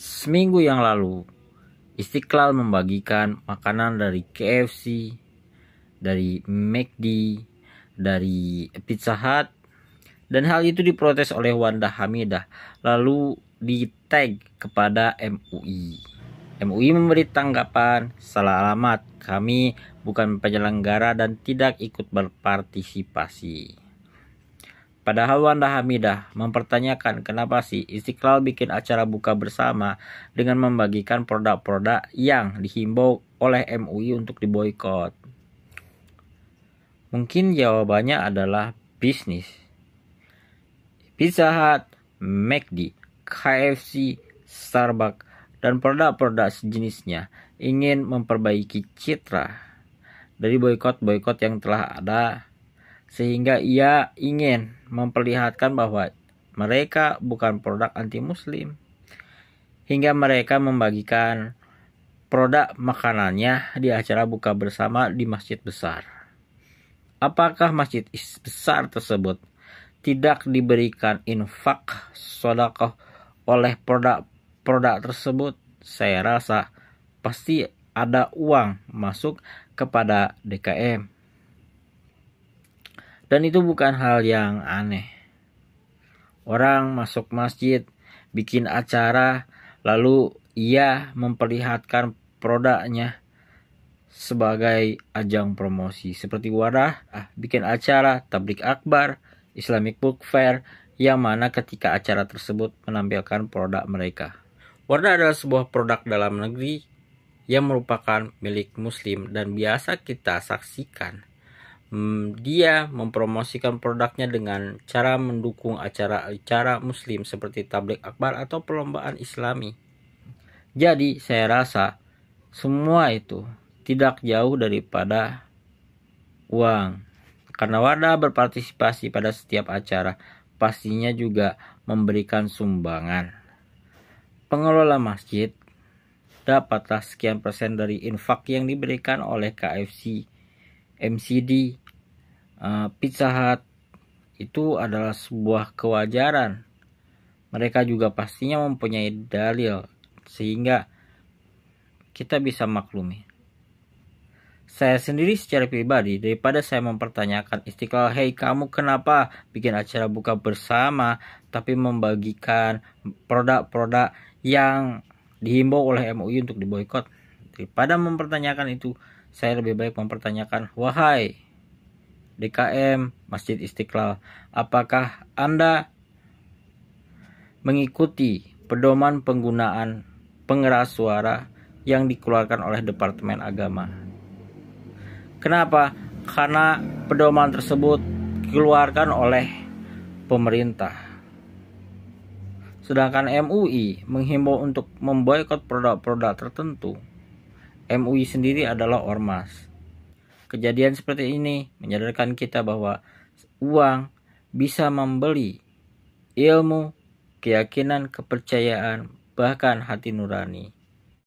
Seminggu yang lalu, Istiqlal membagikan makanan dari KFC, dari McD, dari Pizza Hut, dan hal itu diprotes oleh Wanda Hamidah, lalu di tag kepada MUI. MUI memberi tanggapan, salah alamat, kami bukan penyelenggara dan tidak ikut berpartisipasi. Padahal Wanda Hamidah mempertanyakan kenapa sih Istiqlal bikin acara buka bersama dengan membagikan produk-produk yang dihimbau oleh MUI untuk diboykot. Mungkin jawabannya adalah bisnis. Pizza Hut, McD, KFC, Starbucks, dan produk-produk sejenisnya ingin memperbaiki citra dari boykot-boykot yang telah ada sehingga ia ingin memperlihatkan bahwa mereka bukan produk anti-Muslim, hingga mereka membagikan produk makanannya di acara buka bersama di masjid besar. Apakah masjid besar tersebut tidak diberikan infak sodakoh oleh produk-produk tersebut? Saya rasa pasti ada uang masuk kepada DKM dan itu bukan hal yang aneh. Orang masuk masjid, bikin acara, lalu ia memperlihatkan produknya sebagai ajang promosi seperti wadah, ah, bikin acara, tablik akbar, Islamic Book Fair yang mana ketika acara tersebut menampilkan produk mereka. Wardah adalah sebuah produk dalam negeri yang merupakan milik muslim dan biasa kita saksikan Hmm, dia mempromosikan produknya dengan cara mendukung acara-acara muslim seperti tablik akbar atau perlombaan islami. Jadi saya rasa semua itu tidak jauh daripada uang. Karena warga berpartisipasi pada setiap acara pastinya juga memberikan sumbangan. Pengelola masjid dapatlah sekian persen dari infak yang diberikan oleh KFC, MCD, Eh, Pizza Hut itu adalah sebuah kewajaran. Mereka juga pastinya mempunyai dalil sehingga kita bisa maklumi. Saya sendiri secara pribadi daripada saya mempertanyakan Istiqlal, "Hei, kamu kenapa bikin acara buka bersama tapi membagikan produk-produk yang dihimbau oleh MUI untuk diboikot?" Daripada mempertanyakan itu, saya lebih baik mempertanyakan, "Wahai DKM Masjid Istiqlal. Apakah Anda mengikuti pedoman penggunaan pengeras suara yang dikeluarkan oleh Departemen Agama? Kenapa? Karena pedoman tersebut dikeluarkan oleh pemerintah. Sedangkan MUI menghimbau untuk memboikot produk-produk tertentu. MUI sendiri adalah ormas Kejadian seperti ini menyadarkan kita bahwa uang bisa membeli ilmu, keyakinan, kepercayaan, bahkan hati nurani.